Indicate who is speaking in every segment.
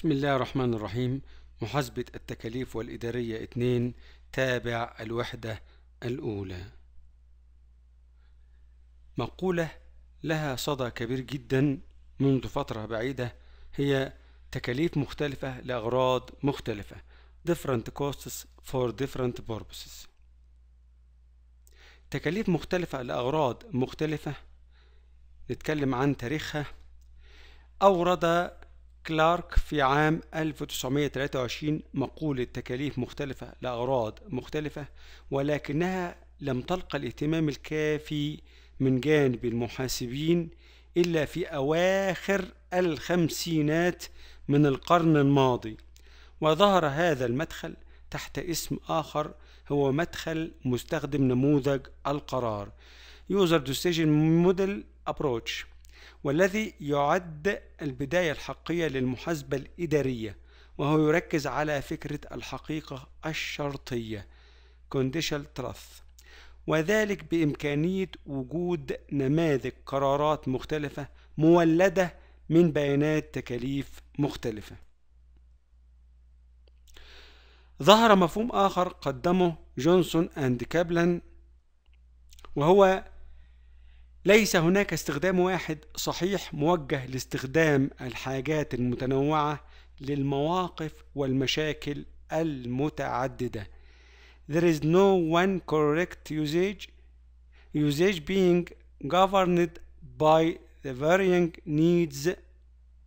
Speaker 1: بسم الله الرحمن الرحيم محاسبة التكاليف والإدارية 2 تابع الوحدة الأولى مقولة لها صدى كبير جدا منذ فترة بعيدة هي تكاليف مختلفة لأغراض مختلفة different costs for different purposes تكاليف مختلفة لأغراض مختلفة نتكلم عن تاريخها أورد كلارك في عام 1923 مقولة تكاليف مختلفة لأغراض مختلفة ولكنها لم تلقى الاهتمام الكافي من جانب المحاسبين إلا في أواخر الخمسينات من القرن الماضي وظهر هذا المدخل تحت اسم آخر هو مدخل مستخدم نموذج القرار User Decision Model Approach والذي يعد البداية الحقيقية للمحاسبة الإدارية وهو يركز على فكرة الحقيقة الشرطية Conditional Trust وذلك بإمكانية وجود نماذج قرارات مختلفة مولدة من بيانات تكاليف مختلفة ظهر مفهوم آخر قدمه جونسون أند كابلن وهو ليس هناك استخدام واحد صحيح موجه لاستخدام الحاجات المتنوعة للمواقف والمشاكل المتعددة. There is no one correct usage usage being governed by the varying needs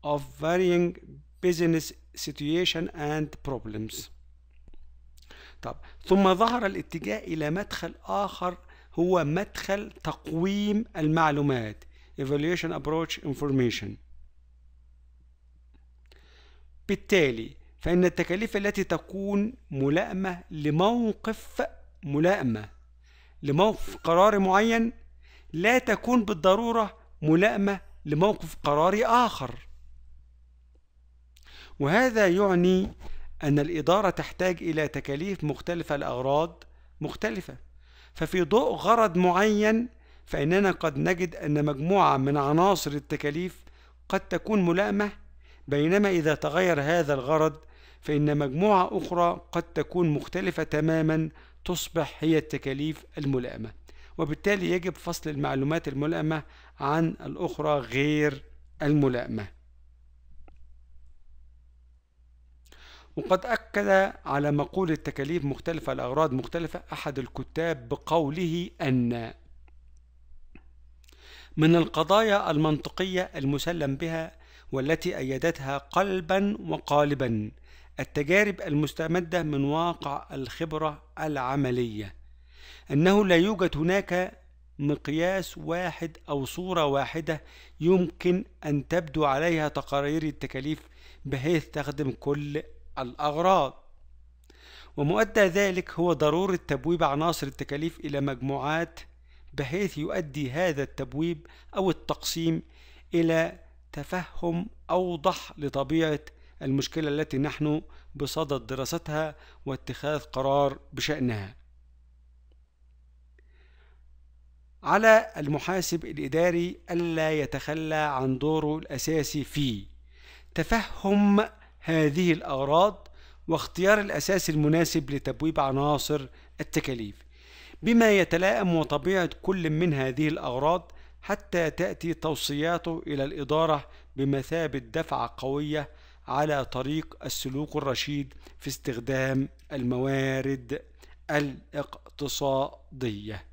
Speaker 1: of varying business situation and problems. طب ثم ظهر الاتجاه إلى مدخل آخر هو مدخل تقويم المعلومات evaluation approach information بالتالي فإن التكاليف التي تكون ملائمة لموقف ملائمة لموقف قرار معين لا تكون بالضرورة ملائمة لموقف قراري آخر وهذا يعني أن الإدارة تحتاج إلى تكاليف مختلفة لأغراض مختلفة ففي ضوء غرض معين فإننا قد نجد أن مجموعة من عناصر التكاليف قد تكون ملائمة بينما إذا تغير هذا الغرض فإن مجموعة أخرى قد تكون مختلفة تماما تصبح هي التكاليف الملائمة وبالتالي يجب فصل المعلومات الملائمة عن الأخرى غير الملائمة وقد أكد على مقولة تكاليف مختلفة لأغراض مختلفة أحد الكتاب بقوله أن من القضايا المنطقية المسلم بها والتي أيدتها قلبا وقالبا التجارب المستمدة من واقع الخبرة العملية أنه لا يوجد هناك مقياس واحد أو صورة واحدة يمكن أن تبدو عليها تقارير التكاليف بحيث تخدم كل الأغراض ومؤدى ذلك هو ضرورة تبويب عناصر التكاليف إلى مجموعات بحيث يؤدي هذا التبويب أو التقسيم إلى تفهم أوضح لطبيعة المشكلة التي نحن بصدد دراستها واتخاذ قرار بشأنها. على المحاسب الإداري ألا يتخلى عن دوره الأساسي في تفهم هذه الأغراض واختيار الأساس المناسب لتبويب عناصر التكاليف بما يتلائم وطبيعة كل من هذه الأغراض حتى تأتي توصياته إلى الإدارة بمثابة دفعة قوية على طريق السلوك الرشيد في استخدام الموارد الاقتصاديه